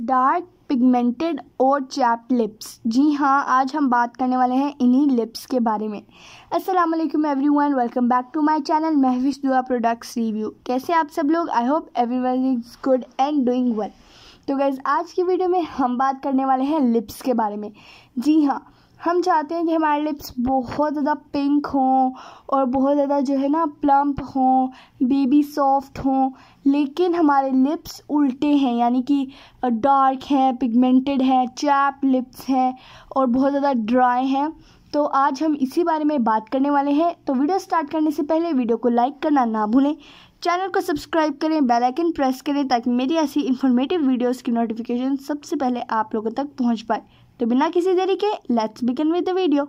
dark pigmented और chapped lips जी हाँ आज हम बात करने वाले हैं इन्हीं लिप्स के बारे में अस्सलाम वालेकुम everyone welcome back to my channel Mahvish Dua products review कैसे आप सब लोग I hope everyone is good and doing well तो गैस आज की वीडियो में हम बात करने वाले हैं लिप्स के बारे में जी हाँ हम चाहते हैं कि हमारे लिप्स बहुत ज़्यादा पिंक हों और बहुत ज़्यादा जो है ना प्लम्प हों बेबी सॉफ्ट हों लेकिन हमारे लिप्स उल्टे हैं यानी कि डार्क हैं पिगमेंटेड हैं चैप लिप्स हैं और बहुत ज़्यादा ड्राई हैं तो आज हम इसी बारे में बात करने वाले हैं तो वीडियो स्टार्ट करने से पहले वीडियो को लाइक करना ना भूलें चैनल को सब्सक्राइब करें बेल आइकन प्रेस करें ताकि मेरी ऐसी इन्फॉर्मेटिव वीडियोस की नोटिफिकेशन सबसे पहले आप लोगों तक पहुंच पाए तो बिना किसी देरी के let's begin with the video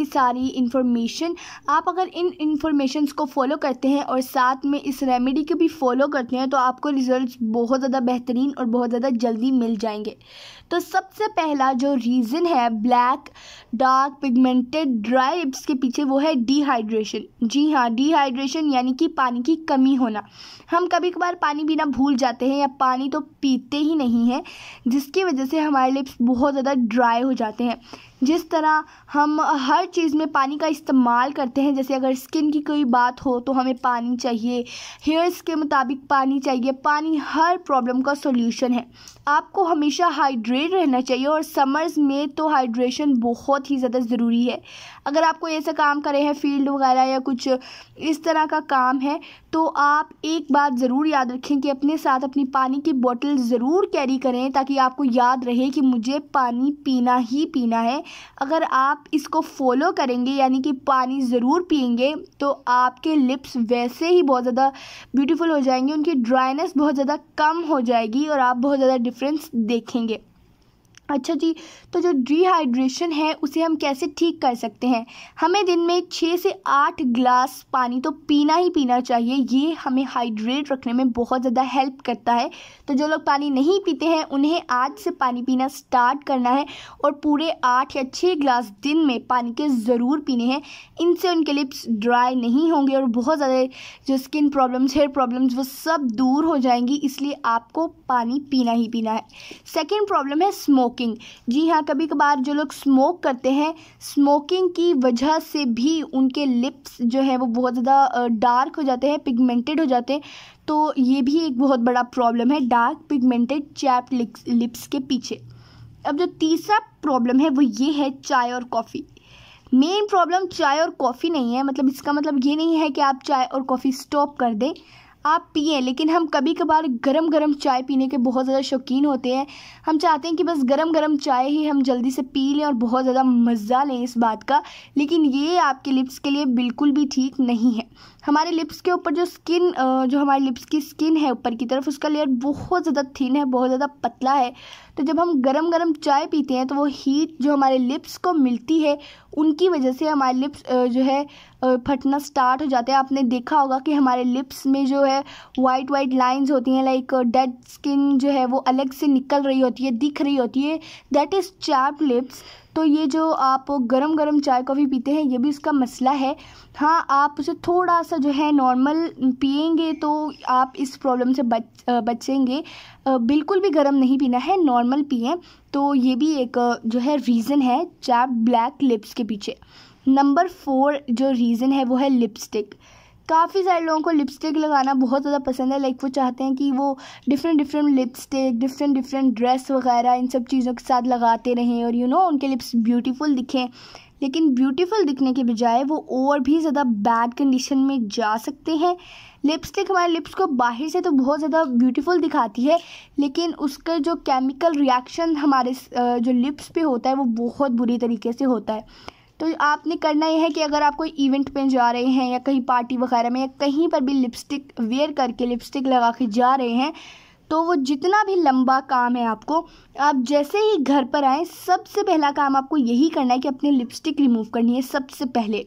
की सारी इन्फॉर्मेशन आप अगर इन इन्फॉर्मेशंस को फॉलो करते हैं और साथ में इस रेमेडी को भी फॉलो करते हैं तो आपको रिज़ल्ट बहुत ज़्यादा बेहतरीन और बहुत ज़्यादा जल्दी मिल जाएंगे तो सबसे पहला जो रीज़न है black dark pigmented dry lips के पीछे वो है डिहाइड्रेशन जी हाँ डिहाइड्रेशन यानी कि पानी की कमी होना हम कभी कभार पानी पीना भूल जाते हैं या पानी तो पीते ही नहीं हैं जिसकी वजह से हमारे लिप्स बहुत ज़्यादा ड्राई हो जाते हैं जिस तरह हम हर चीज़ में पानी का इस्तेमाल करते हैं जैसे अगर स्किन की कोई बात हो तो हमें पानी चाहिए हेयर्स के मुताबिक पानी चाहिए पानी हर प्रॉब्लम का सोल्यूशन है आपको हमेशा हाइड्रेट रहना चाहिए और समर्स में तो हाइड्रेशन बहुत ही ज़्यादा ज़रूरी है अगर आपको ऐसा काम करें हैं फील्ड वगैरह या कुछ इस तरह का काम है तो आप एक बात ज़रूर याद रखें कि अपने साथ अपनी पानी की बॉटल ज़रूर कैरी करें ताकि आपको याद रहे कि मुझे पानी पीना ही पीना है अगर आप इसको फॉलो करेंगे यानी कि पानी ज़रूर पियेंगे तो आपके लिप्स वैसे ही बहुत ज़्यादा ब्यूटीफुल हो जाएंगे उनकी ड्राइनेस बहुत ज़्यादा कम हो जाएगी और आप बहुत ज़्यादा डिफरेंस देखेंगे अच्छा जी तो जो डिहाइड्रेशन है उसे हम कैसे ठीक कर सकते हैं हमें दिन में छः से आठ ग्लास पानी तो पीना ही पीना चाहिए ये हमें हाइड्रेट रखने में बहुत ज़्यादा हेल्प करता है तो जो लोग पानी नहीं पीते हैं उन्हें आज से पानी पीना स्टार्ट करना है और पूरे आठ या छः ग्लास दिन में पानी के ज़रूर पीने हैं इनसे उनके लिप्स ड्राई नहीं होंगे और बहुत ज़्यादा जो स्किन प्रॉब्लम्स हेयर प्रॉब्लम्स वो सब दूर हो जाएंगी इसलिए आपको पानी पीना ही पीना है सेकेंड प्रॉब्लम है स्मोक स्मोकिंग जी हाँ कभी कभार जो लोग स्मोक करते हैं स्मोकिंग की वजह से भी उनके लिप्स जो है वो बहुत ज़्यादा डार्क हो जाते हैं पिगमेंटेड हो जाते हैं तो ये भी एक बहुत बड़ा प्रॉब्लम है डार्क पिगमेंटेड चैप लिप्स के पीछे अब जो तीसरा प्रॉब्लम है वो ये है चाय और कॉफ़ी मेन प्रॉब्लम चाय और कॉफ़ी नहीं है मतलब इसका मतलब ये नहीं है कि आप चाय और कॉफ़ी स्टॉप कर दें आप पिए लेकिन हम कभी कभार गरम गरम चाय पीने के बहुत ज़्यादा शौकीन होते हैं हम चाहते हैं कि बस गरम गरम चाय ही हम जल्दी से पी लें और बहुत ज़्यादा मज़ा लें इस बात का लेकिन ये आपके लिप्स के लिए बिल्कुल भी ठीक नहीं है हमारे लिप्स के ऊपर जो स्किन जो हमारे लिप्स की स्किन है ऊपर की तरफ उसका लेयर बहुत ज़्यादा थिन है बहुत ज़्यादा पतला है तो जब हम गरम गरम चाय पीते हैं तो वो हीट जो हमारे लिप्स को मिलती है उनकी वजह से हमारे लिप्स जो है फटना स्टार्ट हो जाते हैं आपने देखा होगा कि हमारे लिप्स में जो है वाइट वाइट लाइंस होती हैं लाइक डेड स्किन जो है वो अलग से निकल रही होती है दिख रही होती है दैट इज़ चैप लिप्स तो ये जो आप गरम गरम चाय कॉफ़ी पीते हैं ये भी इसका मसला है हाँ आप उसे थोड़ा सा जो है नॉर्मल पियेंगे तो आप इस प्रॉब्लम से बच बचेंगे बिल्कुल भी गर्म नहीं पीना है नॉर्मल पिए तो ये भी एक जो है रीज़न है चाय ब्लैक लिप्स के पीछे नंबर फोर जो रीज़न है वो है लिपस्टिक काफ़ी सारे लोगों को लिपस्टिक लगाना बहुत ज़्यादा पसंद है लाइक वो चाहते हैं कि वो different different lipstick different different dress वगैरह इन सब चीज़ों के साथ लगाते रहें और यू you नो know, उनके लिप्स ब्यूटीफुल दिखें लेकिन ब्यूटीफुल दिखने के बजाय वो और भी ज़्यादा बैड कंडीशन में जा सकते हैं लिपस्टिक हमारे लिप्स को बाहर से तो बहुत ज़्यादा ब्यूटीफुल दिखाती है लेकिन उसका जो केमिकल रिएक्शन हमारे जो लिप्स पे होता है वो बहुत बुरी तरीके से होता है तो आपने करना यह है कि अगर आप कोई इवेंट पे जा रहे हैं या कहीं पार्टी वगैरह में या कहीं पर भी लिपस्टिक वेयर करके लिपस्टिक लगा के जा रहे हैं तो वो जितना भी लंबा काम है आपको आप जैसे ही घर पर आएँ सबसे पहला काम आपको यही करना है कि अपनी लिपस्टिक रिमूव करनी है सबसे पहले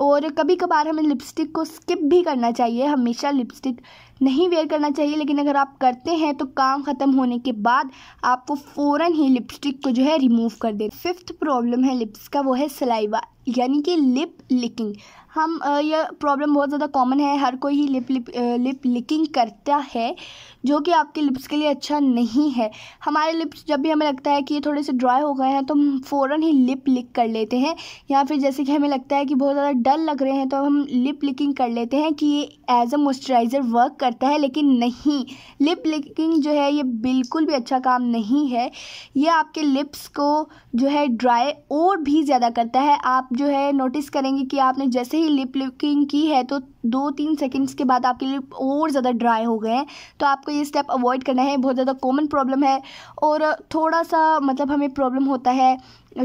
और कभी कभार हमें लिपस्टिक को स्किप भी करना चाहिए हमेशा लिपस्टिक नहीं वेयर करना चाहिए लेकिन अगर आप करते हैं तो काम ख़त्म होने के बाद आपको फ़ौर ही लिपस्टिक को जो है रिमूव कर दे फिफ्थ प्रॉब्लम है लिप्स का वो है सलाइवा यानी कि लिप लिकिंग हम यह प्रॉब्लम बहुत ज़्यादा कॉमन है हर कोई ही लिप लिप लिप लिकिंग करता है जो कि आपके लिप्स के लिए अच्छा नहीं है हमारे लिप्स जब भी हमें लगता है कि ये थोड़े से ड्राई हो गए हैं तो हम फ़ौर ही लिप लिक कर लेते हैं या फिर जैसे कि हमें लगता है कि बहुत ज़्यादा डल लग रहे हैं तो हम लिप लिकिंग कर लेते हैं कि ये एज अ मॉइस्चराइज़र वर्क करता है लेकिन नहीं लिप लिकिंग जो है ये बिल्कुल भी अच्छा काम नहीं है ये आपके लिप्स को जो है ड्राई और भी ज़्यादा करता है आप जो है नोटिस करेंगे कि आपने जैसे ही लिप लिकिंग की है तो दो तीन सेकंड्स के बाद आपके लिप और ज़्यादा ड्राई हो गए हैं तो आपको ये स्टेप अवॉइड करना है बहुत ज़्यादा कॉमन प्रॉब्लम है और थोड़ा सा मतलब हमें प्रॉब्लम होता है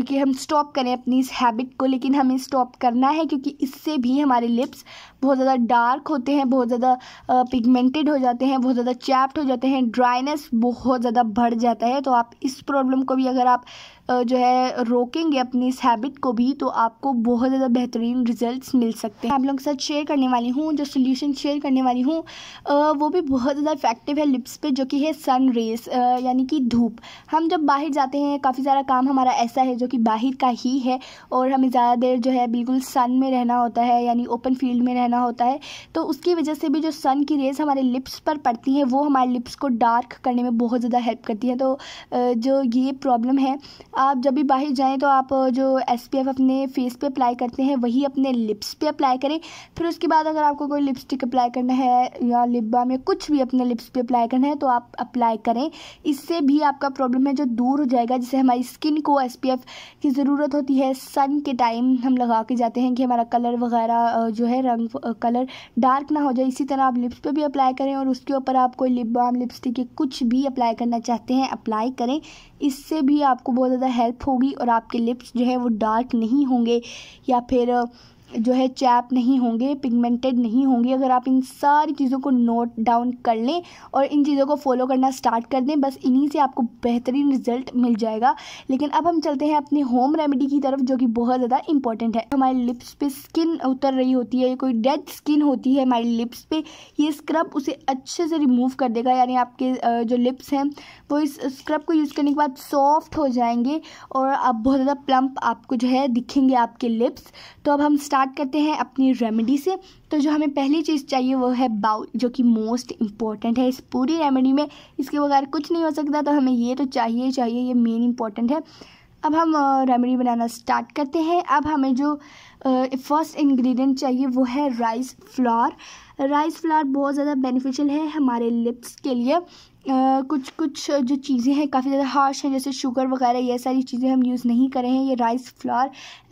कि हम स्टॉप करें अपनी इस हैबिट को लेकिन हमें स्टॉप करना है क्योंकि इससे भी हमारे लिप्स बहुत ज़्यादा डार्क होते हैं बहुत ज़्यादा पिगमेंटेड हो जाते हैं बहुत ज़्यादा चैप्ट हो जाते हैं ड्राइनेस बहुत ज़्यादा बढ़ जाता है तो आप इस प्रॉब्लम को भी अगर आप जो है रोकेंगे अपनी इस हैबिट को भी तो आपको बहुत ज़्यादा बेहतरीन रिजल्ट्स मिल सकते हैं आप लोगों के साथ शेयर करने वाली हूँ जो सोल्यूशन शेयर करने वाली हूँ वो भी बहुत ज़्यादा इफेक्टिव है लिप्स पे जो कि है सन रेज यानी कि धूप हम जब बाहर जाते हैं काफ़ी सारा काम हमारा ऐसा है जो कि बाहर का ही है और हमें ज़्यादा देर जो है बिल्कुल सन में रहना होता है यानी ओपन फील्ड में रहना होना होता है तो उसकी वजह से भी जो सन की रेज़ हमारे लिप्स पर पड़ती हैं वो हमारे लिप्स को डार्क करने में बहुत ज़्यादा हेल्प करती है तो जो ये प्रॉब्लम है आप जब भी बाहर जाएँ तो आप जो एस अपने फेस पर अप्लाई करते हैं वही अपने लिप्स पर अप्लाई करें फिर उसके बाद अगर आपको कोई लिपस्टिक अप्लाई करना है या लिप बाम या कुछ भी अपने लिप्स पर अप्लाई करना है तो आप अप्लाई करें इससे भी आपका प्रॉब्लम है जो दूर हो जाएगा जिससे हमारी स्किन को एस की ज़रूरत होती है सन के टाइम हम लगा के जाते हैं कि हमारा कलर वगैरह जो है रंग कलर डार्क ना हो जाए इसी तरह आप लिप्स पे भी अप्लाई करें और उसके ऊपर आप कोई लिप बाम लिपस्टिक कुछ भी अप्लाई करना चाहते हैं अप्लाई करें इससे भी आपको बहुत ज़्यादा हेल्प होगी और आपके लिप्स जो है वो डार्क नहीं होंगे या फिर जो है चैप नहीं होंगे पिगमेंटेड नहीं होंगे अगर आप इन सारी चीज़ों को नोट डाउन कर लें और इन चीज़ों को फॉलो करना स्टार्ट कर दें बस इन्हीं से आपको बेहतरीन रिजल्ट मिल जाएगा लेकिन अब हम चलते हैं अपने होम रेमेडी की तरफ जो कि बहुत ज़्यादा इंपॉर्टेंट है हमारे लिप्स पे स्किन उतर रही होती है कोई डेड स्किन होती है हमारे लिप्स पर ये स्क्रब उसे अच्छे से रिमूव कर देगा यानी आपके जो लिप्स हैं वो इस स्क्रब को यूज़ करने के बाद सॉफ्ट हो जाएंगे और आप बहुत ज़्यादा प्लम्प आपको जो है दिखेंगे आपके लिप्स तो अब हम स्टार्ट करते हैं अपनी रेमेडी से तो जो हमें पहली चीज़ चाहिए वो है बाउल जो कि मोस्ट इम्पॉर्टेंट है इस पूरी रेमेडी में इसके बगैर कुछ नहीं हो सकता तो हमें ये तो चाहिए चाहिए ये मेन इम्पॉर्टेंट है अब हम रेमेडी बनाना स्टार्ट करते हैं अब हमें जो फर्स्ट इंग्रेडिएंट चाहिए वो है राइस फ्लावर राइस फ्लावर बहुत ज़्यादा बेनिफिशियल है हमारे लिप्स के लिए कुछ कुछ जो चीज़ें हैं काफ़ी ज़्यादा हार्श हैं जैसे शुगर वगैरह ये सारी चीज़ें हम यूज़ नहीं करें हैं ये rice flour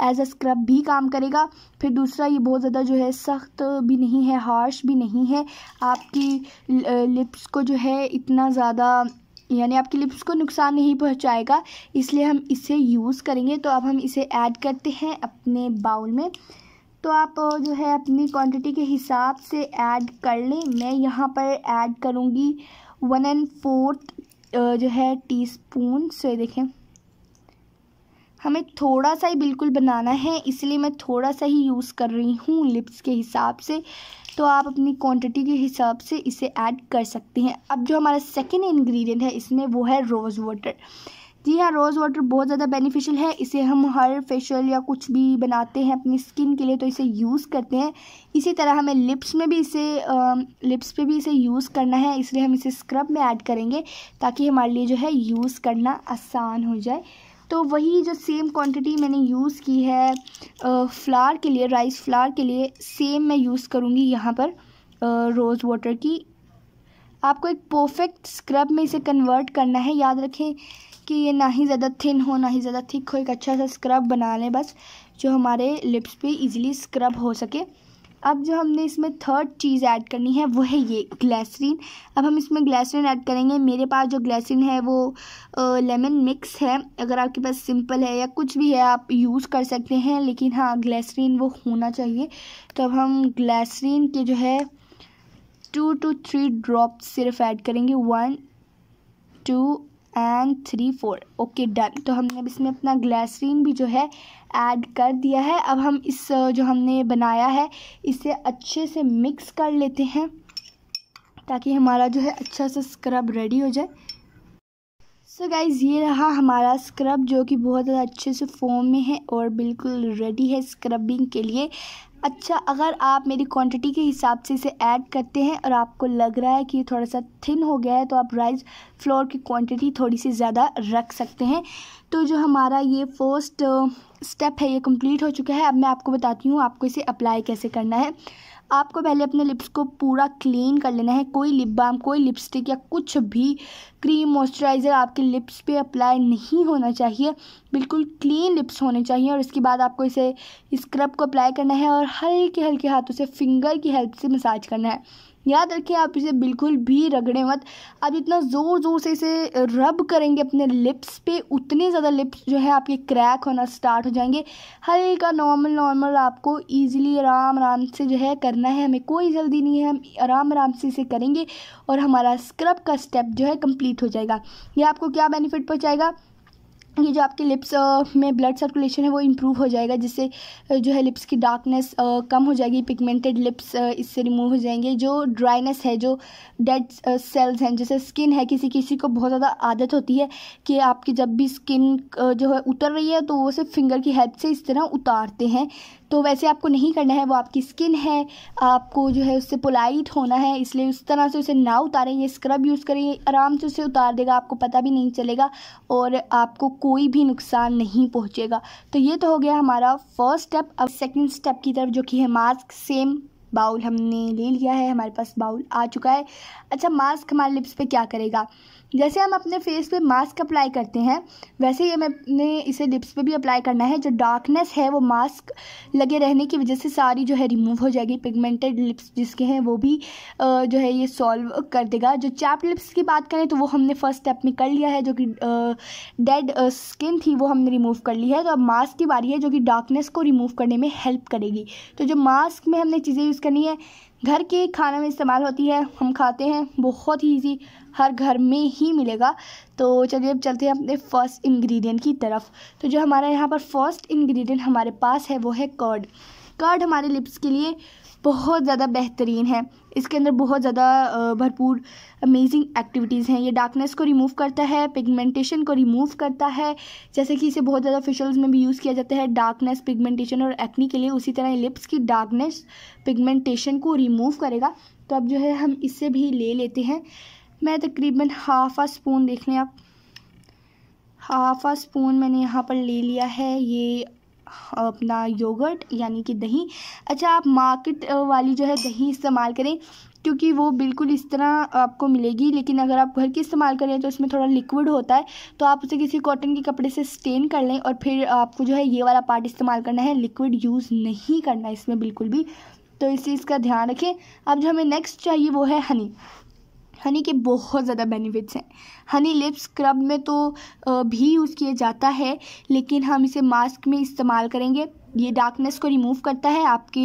as a scrub भी काम करेगा फिर दूसरा ये बहुत ज़्यादा जो है सख्त भी नहीं है हार्श भी नहीं है आपकी लिप्स को जो है इतना ज़्यादा यानी आपकी लिप्स को नुकसान नहीं पहुंचाएगा इसलिए हम इसे यूज़ करेंगे तो अब हम इसे ऐड करते हैं अपने बाउल में तो आप जो है अपनी क्वांटिटी के हिसाब से ऐड कर लें मैं यहाँ पर ऐड करूँगी वन एंड फोर्थ जो है टीस्पून सो ये देखें हमें थोड़ा सा ही बिल्कुल बनाना है इसलिए मैं थोड़ा सा ही यूज़ कर रही हूँ लिप्स के हिसाब से तो आप अपनी क्वांटिटी के हिसाब से इसे ऐड कर सकते हैं अब जो हमारा सेकेंड इंग्रेडिएंट है इसमें वो है रोज़ वाटर जी हाँ रोज़ वाटर बहुत ज़्यादा बेनिफिशियल है इसे हम हर फेशियल या कुछ भी बनाते हैं अपनी स्किन के लिए तो इसे यूज़ करते हैं इसी तरह हमें लिप्स में भी इसे आ, लिप्स पे भी इसे यूज़ करना है इसलिए हम इसे स्क्रब में ऐड करेंगे ताकि हमारे लिए जो है यूज़ करना आसान हो जाए तो वही जो सेम क्वांटिटी मैंने यूज़ की है फ़्लार के लिए राइस फ्लार के लिए सेम मैं यूज़ करूँगी यहाँ पर रोज़ वाटर की आपको एक परफेक्ट स्क्रब में इसे कन्वर्ट करना है याद रखें कि ये ना ही ज़्यादा थिन हो ना ही ज़्यादा थिक हो एक अच्छा सा स्क्रब बना लें बस जो हमारे लिप्स पे इजीली स्क्रब हो सके अब जो हमने इसमें थर्ड चीज़ ऐड करनी है वो है ये ग्लैसरीन अब हम इसमें ग्लैसरीन ऐड करेंगे मेरे पास जो ग्लैसरीन है वो लेमन मिक्स है अगर आपके पास सिंपल है या कुछ भी है आप यूज़ कर सकते हैं लेकिन हाँ ग्लैसरीन वो होना चाहिए तो अब हम ग्लैसरीन के जो है टू टू थ्री ड्रॉप सिर्फ ऐड करेंगे one two and three four okay done तो हमने अब इसमें अपना ग्लासरीन भी जो है ऐड कर दिया है अब हम इस जो हमने बनाया है इसे अच्छे से मिक्स कर लेते हैं ताकि हमारा जो है अच्छा सा स्क्रब रेडी हो जाए सो so गाइज़ ये रहा हमारा स्क्रब जो कि बहुत ज़्यादा अच्छे से फॉर्म में है और बिल्कुल रेडी है स्क्रबिंग के लिए अच्छा अगर आप मेरी क्वांटिटी के हिसाब से इसे ऐड करते हैं और आपको लग रहा है कि थोड़ा सा थिन हो गया है तो आप राइस फ्लोर की क्वांटिटी थोड़ी सी ज़्यादा रख सकते हैं तो जो हमारा ये फर्स्ट स्टेप uh, है ये कंप्लीट हो चुका है अब मैं आपको बताती हूँ आपको इसे अप्लाई कैसे करना है आपको पहले अपने लिप्स को पूरा क्लीन कर लेना है कोई लिप बाम कोई लिपस्टिक या कुछ भी क्रीम मॉइस्चराइज़र आपके लिप्स पे अप्लाई नहीं होना चाहिए बिल्कुल क्लीन लिप्स होने चाहिए और इसके बाद आपको इसे स्क्रब को अप्लाई करना है और हल्के हल्के हाथों से फिंगर की हेल्प से मसाज करना है याद रखिए आप इसे बिल्कुल भी रगड़े मत आप जितना ज़ोर ज़ोर से इसे रब करेंगे अपने लिप्स पे उतने ज़्यादा लिप्स जो है आपके क्रैक होना स्टार्ट हो जाएंगे हल्का नॉर्मल नॉर्मल आपको ईजिली आराम आराम से जो है करना है हमें कोई जल्दी नहीं है हम आराम आराम से इसे करेंगे और हमारा स्क्रब का स्टेप जो है कम्प्लीट हो जाएगा यह आपको क्या बेनिफिट पहुँचाएगा ये जो आपके लिप्स में ब्लड सर्कुलेशन है वो इम्प्रूव हो जाएगा जिससे जो है लिप्स की डार्कनेस कम हो जाएगी पिगमेंटेड लिप्स इससे रिमूव हो जाएंगे जो ड्राइनेस है जो डेड सेल्स हैं जैसे स्किन है किसी किसी को बहुत ज़्यादा आदत होती है कि आपकी जब भी स्किन जो है उतर रही है तो वो सिर्फ फिंगर की हेल्प से इस तरह उतारते हैं तो वैसे आपको नहीं करना है वो आपकी स्किन है आपको जो है उससे पोलाइट होना है इसलिए उस तरह से उसे ना उतारें ये स्क्रब यूज़ करें आराम से उसे उतार देगा आपको पता भी नहीं चलेगा और आपको कोई भी नुकसान नहीं पहुँचेगा तो ये तो हो गया हमारा फर्स्ट स्टेप अब सेकेंड स्टेप की तरफ जो कि है मास्क सेम बाउल हमने ले लिया है हमारे पास बाउल आ चुका है अच्छा मास्क हमारे लिप्स पे क्या करेगा जैसे हम अपने फेस पे मास्क अप्लाई करते हैं वैसे ही हमें इसे लिप्स पे भी अप्लाई करना है जो डार्कनेस है वो मास्क लगे रहने की वजह से सारी जो है रिमूव हो जाएगी पिगमेंटेड लिप्स जिसके हैं वो भी जो है ये सॉल्व कर देगा जो चैप लिप्स की बात करें तो वो हमने फर्स्ट स्टेप में कर लिया है जो कि डेड स्किन थी वो हमने रिमूव कर ली है तो अब मास्क की बारी है जो कि डार्कनेस को रिमूव करने में हेल्प करेगी तो जो मास्क में हमने चीज़ें यूज़ करनी है घर के खाना में इस्तेमाल होती है हम खाते हैं बहुत ही ईजी हर घर में ही मिलेगा तो चलिए अब चलते हैं अपने फर्स्ट इंग्रेडिएंट की तरफ तो जो हमारा यहाँ पर फर्स्ट इंग्रेडिएंट हमारे पास है वो है कर्ड कर्ड हमारे लिप्स के लिए बहुत ज़्यादा बेहतरीन है इसके अंदर बहुत ज़्यादा भरपूर अमेजिंग एक्टिविटीज़ हैं ये डार्कनेस को रिमूव करता है पिगमेंटेशन को रिमूव करता है जैसे कि इसे बहुत ज़्यादा फेशियल्स में भी यूज़ किया जाता है डार्कनेस पिगमेंटेशन और एक्नी के लिए उसी तरह लिप्स की डार्कनेस पिगमेंटेशन को रिमूव करेगा तो अब जो है हम इससे भी ले लेते हैं मैं तकरीबन हाफ आ स्पून देख लें आप हाफ आ स्पून मैंने यहाँ पर ले लिया है ये अपना योगर्ट यानी कि दही अच्छा आप मार्केट वाली जो है दही इस्तेमाल करें क्योंकि वो बिल्कुल इस तरह आपको मिलेगी लेकिन अगर आप घर की इस्तेमाल करें तो इसमें थोड़ा लिक्विड होता है तो आप उसे किसी कॉटन के कपड़े से स्टेन कर लें और फिर आपको जो है ये वाला पार्ट इस्तेमाल करना है लिक्विड यूज़ नहीं करना इसमें बिल्कुल भी तो इस चीज़ का ध्यान रखें अब जो हमें नेक्स्ट चाहिए वो है हनी हनी के बहुत ज़्यादा बेनिफिट्स हैं हनी लिप स्क्रब में तो भी यूज़ किया जाता है लेकिन हम इसे मास्क में इस्तेमाल करेंगे ये डार्कनेस को रिमूव करता है आपकी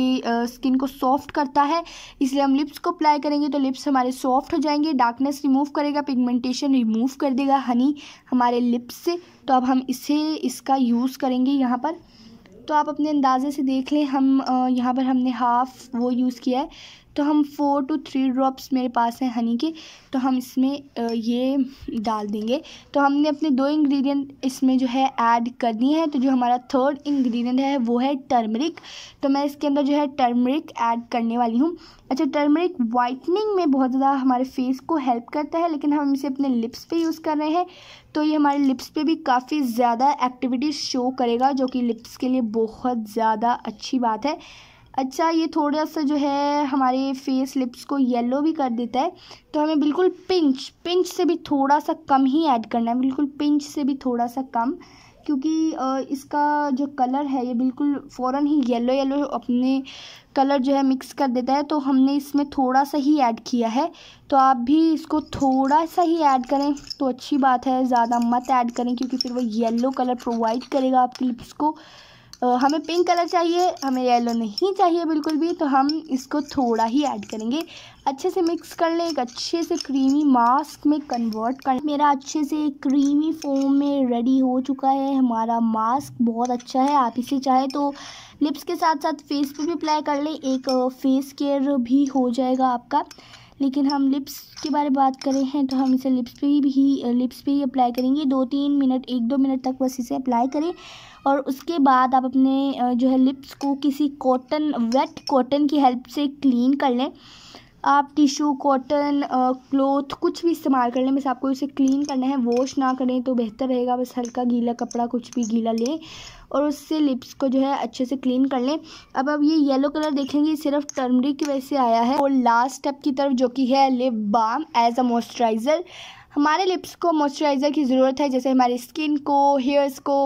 स्किन को सॉफ्ट करता है इसलिए हम लिप्स को अप्लाई करेंगे तो लिप्स हमारे सॉफ्ट हो जाएंगे डार्कनेस रिमूव करेगा पिगमेंटेशन रिमूव कर देगा हनी हमारे लिप्स से तो अब हम इसे इसका यूज़ करेंगे यहाँ पर तो आप अपने अंदाज़े से देख लें हम यहाँ पर हमने हाफ़ वो यूज़ किया है तो हम फ़ोर टू थ्री ड्रॉप्स मेरे पास हैं हनी के तो हम इसमें ये डाल देंगे तो हमने अपने दो इंग्रेडिएंट इसमें जो है ऐड कर दिए हैं तो जो हमारा थर्ड इंग्रेडिएंट है वो है टर्मरिक तो मैं इसके अंदर जो है टर्मरिक ऐड करने वाली हूँ अच्छा टर्मरिक वाइटनिंग में बहुत ज़्यादा हमारे फेस को हेल्प करता है लेकिन हम इसे अपने लिप्स पर यूज़ कर रहे हैं तो ये हमारे लिप्स पर भी काफ़ी ज़्यादा एक्टिविटी शो करेगा जो कि लिप्स के लिए बहुत ज़्यादा अच्छी बात है अच्छा ये थोड़ा सा जो है हमारे फेस लिप्स को येलो भी कर देता है तो हमें बिल्कुल पिंच पिंच से भी थोड़ा सा कम ही ऐड करना है बिल्कुल पिंच से भी थोड़ा सा कम क्योंकि इसका जो कलर है ये बिल्कुल फ़ौर ही येलो येलो अपने कलर जो है मिक्स कर देता है तो हमने इसमें थोड़ा सा ही ऐड किया है तो आप भी इसको थोड़ा सा ही ऐड करें तो अच्छी बात है ज़्यादा मत ऐड करें क्योंकि फिर वो येलो कलर प्रोवाइड करेगा आपकी लिप्स को तो हमें पिंक कलर चाहिए हमें येलो नहीं चाहिए बिल्कुल भी तो हम इसको थोड़ा ही ऐड करेंगे अच्छे से मिक्स कर लें एक अच्छे से क्रीमी मास्क में कन्वर्ट कर मेरा अच्छे से क्रीमी फोम में रेडी हो चुका है हमारा मास्क बहुत अच्छा है आप इसे चाहे तो लिप्स के साथ साथ फेस पे भी अप्लाई कर लें एक फेस केयर भी हो जाएगा आपका लेकिन हम लिप्स के बारे में बात करें हैं तो हम इसे लिप्स पे ही भी लिप्स पे ही अप्लाई करेंगे दो तीन मिनट एक दो मिनट तक बस इसे अप्लाई करें और उसके बाद आप अपने जो है लिप्स को किसी कॉटन वेट कॉटन की हेल्प से क्लीन कर लें आप टिशू कॉटन क्लोथ कुछ भी इस्तेमाल कर लें बस आपको उसे क्लीन करना है वॉश ना करें तो बेहतर रहेगा बस हल्का गीला कपड़ा कुछ भी गीला लें और उससे लिप्स को जो है अच्छे से क्लीन कर लें अब अब ये येलो कलर देखेंगे सिर्फ टर्मरिक की वजह से आया है और लास्ट स्टेप की तरफ जो कि है lip balm as a moisturiser हमारे लिप्स को मॉइस्चराइज़र की ज़रूरत है जैसे हमारी स्किन को हेयर्स को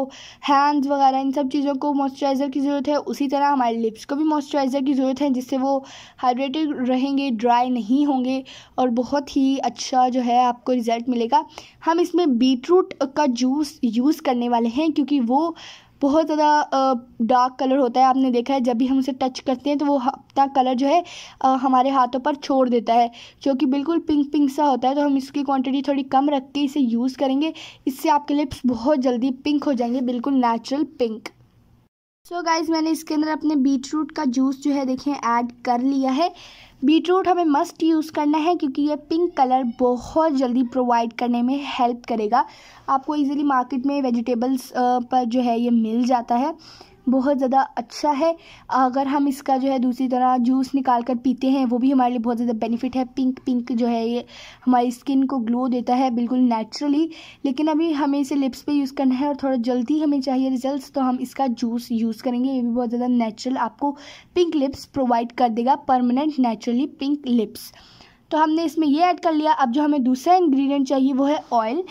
हैंड्स वगैरह इन सब चीज़ों को मॉइस्चराइज़र की ज़रूरत है उसी तरह हमारे लिप्स को भी मॉइस्चराइज़र की ज़रूरत है जिससे वो हाइड्रेटेड रहेंगे ड्राई नहीं होंगे और बहुत ही अच्छा जो है आपको रिज़ल्ट मिलेगा हम इसमें बीट रूट का जूस यूज़ करने वाले हैं क्योंकि वो बहुत ज़्यादा डार्क कलर होता है आपने देखा है जब भी हम उसे टच करते हैं तो वो अपना कलर जो है हमारे हाथों पर छोड़ देता है जो कि बिल्कुल पिंक पिंक सा होता है तो हम इसकी क्वांटिटी थोड़ी कम रख के इसे यूज़ करेंगे इससे आपके लिप्स बहुत जल्दी पिंक हो जाएंगे बिल्कुल natural pink so so guys मैंने इसके अंदर अपने बीट रूट का जूस जो है देखें ऐड कर लिया है बीटरूट हमें मस्ट यूज़ करना है क्योंकि ये पिंक कलर बहुत जल्दी प्रोवाइड करने में हेल्प करेगा आपको इजीली मार्केट में वेजिटेबल्स पर जो है ये मिल जाता है बहुत ज़्यादा अच्छा है अगर हम इसका जो है दूसरी तरह जूस निकाल कर पीते हैं वो भी हमारे लिए बहुत ज़्यादा बेनिफिट है पिंक पिंक जो है ये हमारी स्किन को ग्लो देता है बिल्कुल नेचुरली लेकिन अभी हमें इसे लिप्स पे यूज़ करना है और थोड़ा जल्दी हमें चाहिए रिजल्ट तो हम इसका जूस यूज़ करेंगे ये भी बहुत ज़्यादा नेचुरल आपको पिंक लिप्स प्रोवाइड कर देगा परमानेंट नेचुरली पिंक लिप्स तो हमने इसमें यह ऐड कर लिया अब जो हमें दूसरा इन्ग्रीडियंट चाहिए वो है ऑयल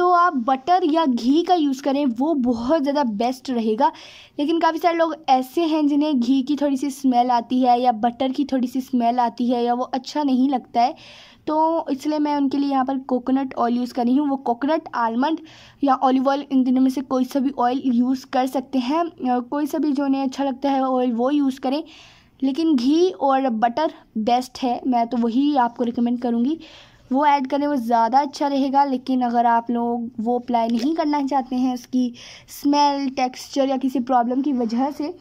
तो आप बटर या घी का यूज़ करें वो बहुत ज़्यादा बेस्ट रहेगा लेकिन काफ़ी सारे लोग ऐसे हैं जिन्हें घी की थोड़ी सी स्मेल आती है या बटर की थोड़ी सी स्मेल आती है या वो अच्छा नहीं लगता है तो इसलिए मैं उनके लिए यहाँ पर कोकोनट ऑयल यूज़ कर रही हूँ वो कोकोनट आलमंड या ऑलिव ऑयल इन दिनों में से कोई सा भी ऑयल यूज़ कर सकते हैं कोई सा भी जो उन्हें अच्छा लगता है ऑयल वो यूज़ करें लेकिन घी और बटर बेस्ट है मैं तो वही आपको रिकमेंड करूँगी वो ऐड करें वो ज़्यादा अच्छा रहेगा लेकिन अगर आप लोग वो अप्लाई नहीं करना चाहते हैं उसकी स्मेल टेक्सचर या किसी प्रॉब्लम की वजह से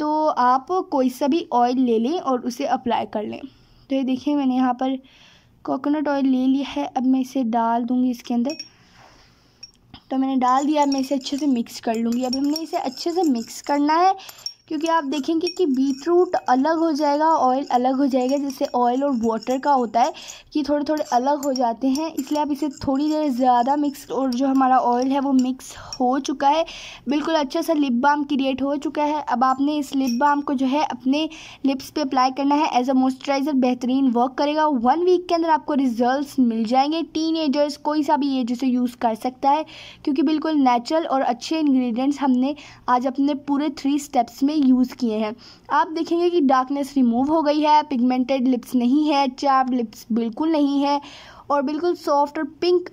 तो आप कोई सा भी ऑयल ले लें और उसे अप्लाई कर लें तो ये देखिए मैंने यहाँ पर कोकोनट ऑयल ले लिया है अब मैं इसे डाल दूँगी इसके अंदर तो मैंने डाल दिया अब मैं इसे अच्छे से मिक्स कर लूँगी अब हमने इसे अच्छे से मिक्स करना है क्योंकि आप देखेंगे कि बीटरूट अलग हो जाएगा ऑयल अलग हो जाएगा जैसे ऑयल और वाटर का होता है कि थोड़े थोड़े अलग हो जाते हैं इसलिए आप इसे थोड़ी देर ज़्यादा मिक्स और जो हमारा ऑयल है वो मिक्स हो चुका है बिल्कुल अच्छा सा लिप बाम क्रिएट हो चुका है अब आपने इस लिप बाम को जो है अपने लिप्स पर अप्लाई करना है एज अ मॉइस्चराइज़र बेहतरीन वर्क करेगा वन वीक के अंदर आपको रिजल्ट मिल जाएंगे टीन कोई सा भी एज उसे यूज़ कर सकता है क्योंकि बिल्कुल नेचुरल और अच्छे इन्ग्रीडियंट्स हमने आज अपने पूरे थ्री स्टेप्स में यूज़ किए हैं आप देखेंगे कि डार्कनेस रिमूव हो गई है पिगमेंटेड लिप्स नहीं है चैप लिप्स बिल्कुल नहीं है और बिल्कुल सॉफ्ट और पिंक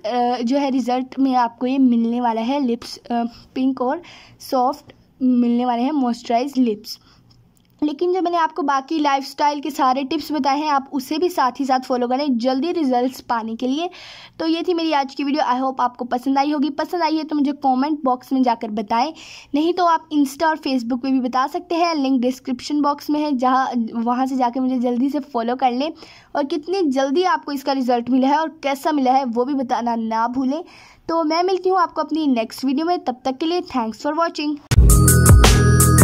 जो है रिज़ल्ट में आपको ये मिलने वाला है लिप्स पिंक और सॉफ्ट मिलने वाले हैं मॉइस्चराइज लिप्स लेकिन जो मैंने आपको बाकी लाइफस्टाइल के सारे टिप्स बताए हैं आप उसे भी साथ ही साथ फॉलो करें जल्दी रिजल्ट्स पाने के लिए तो ये थी मेरी आज की वीडियो आई होप आपको पसंद आई होगी पसंद आई है तो मुझे कमेंट बॉक्स में जाकर बताएं नहीं तो आप इंस्टा और फेसबुक पे भी बता सकते हैं लिंक डिस्क्रिप्शन बॉक्स में है जहाँ वहाँ से जाकर मुझे जल्दी से फॉलो कर लें और कितनी जल्दी आपको इसका रिजल्ट मिला है और कैसा मिला है वो भी बताना ना भूलें तो मैं मिलती हूँ आपको अपनी नेक्स्ट वीडियो में तब तक के लिए थैंक्स फॉर वॉचिंग